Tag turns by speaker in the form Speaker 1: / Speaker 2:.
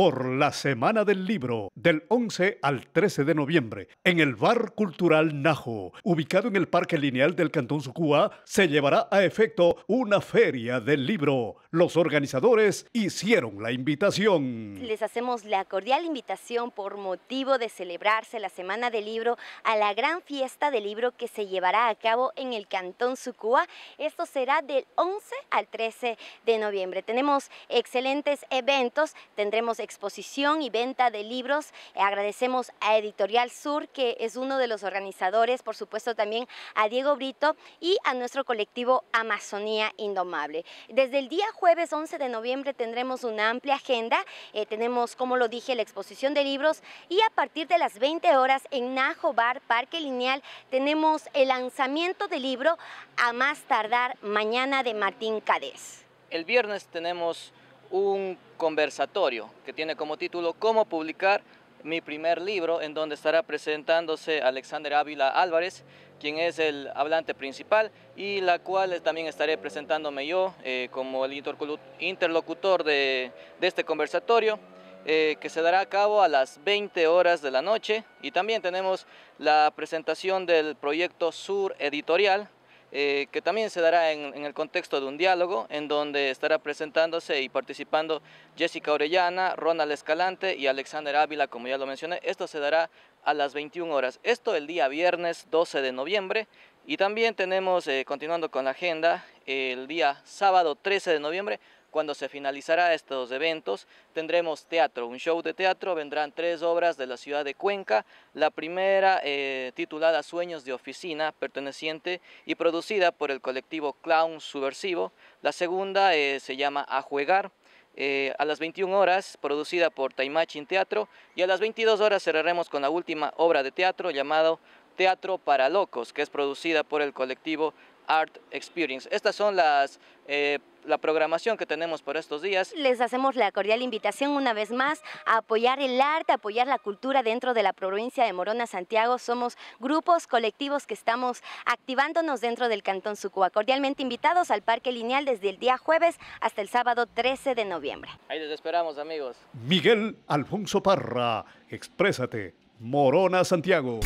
Speaker 1: por la Semana del Libro del 11 al 13 de noviembre en el Bar Cultural Najo, ubicado en el Parque Lineal del Cantón Sucúa, se llevará a efecto una feria del libro. Los organizadores hicieron la invitación. Les
Speaker 2: hacemos la cordial invitación por motivo de celebrarse la Semana del Libro a la gran fiesta del libro que se llevará a cabo en el Cantón Sucúa. Esto será del 11 al 13 de noviembre. Tenemos excelentes eventos, tendremos exposición y venta de libros. Eh, agradecemos a Editorial Sur, que es uno de los organizadores, por supuesto también a Diego Brito y a nuestro colectivo Amazonía Indomable. Desde el día jueves 11 de noviembre tendremos una amplia agenda. Eh, tenemos, como lo dije, la exposición de libros y a partir de las 20 horas en Najo Bar, Parque Lineal, tenemos el lanzamiento del libro A Más Tardar Mañana
Speaker 3: de Martín Cadés. El viernes tenemos un conversatorio que tiene como título Cómo publicar mi primer libro, en donde estará presentándose Alexander Ávila Álvarez, quien es el hablante principal y la cual también estaré presentándome yo eh, como el interlocutor de, este conversatorio. Eh, que se dará a cabo a las 20 horas de la noche y también tenemos la presentación del proyecto Sur Editorial eh, que también se dará en, el contexto de un diálogo en donde estará presentándose y participando Jessica Orellana, Ronald Escalante y Alexander Ávila, como ya lo mencioné. Esto se dará a las 21 horas. Esto el día viernes 12 de noviembre. Y también tenemos, eh, continuando con la agenda, el día sábado 13 de noviembre, cuando se finalizará estos eventos, tendremos teatro, un show de teatro, vendrán tres obras de la ciudad de Cuenca, la primera eh, titulada Sueños de Oficina, perteneciente y producida por el colectivo Clown Subversivo, la segunda eh, se llama A Juegar, eh, a las 21 horas, producida por Taimachin Teatro, y a las 22 horas cerraremos con la última obra de teatro llamado Teatro para Locos, que es producida por el colectivo Art Experience. Estas son las... Eh, la programación que tenemos por estos días.
Speaker 2: Les hacemos la cordial invitación una vez más a apoyar el arte, a apoyar la cultura dentro de la provincia de Morona, Santiago. Somos grupos colectivos que estamos activándonos dentro del Cantón Sucua. Cordialmente invitados al Parque Lineal desde el día jueves hasta el sábado 13 de noviembre.
Speaker 3: Ahí les esperamos, amigos.
Speaker 1: Miguel Alfonso Parra, Exprésate, Morona, Santiago.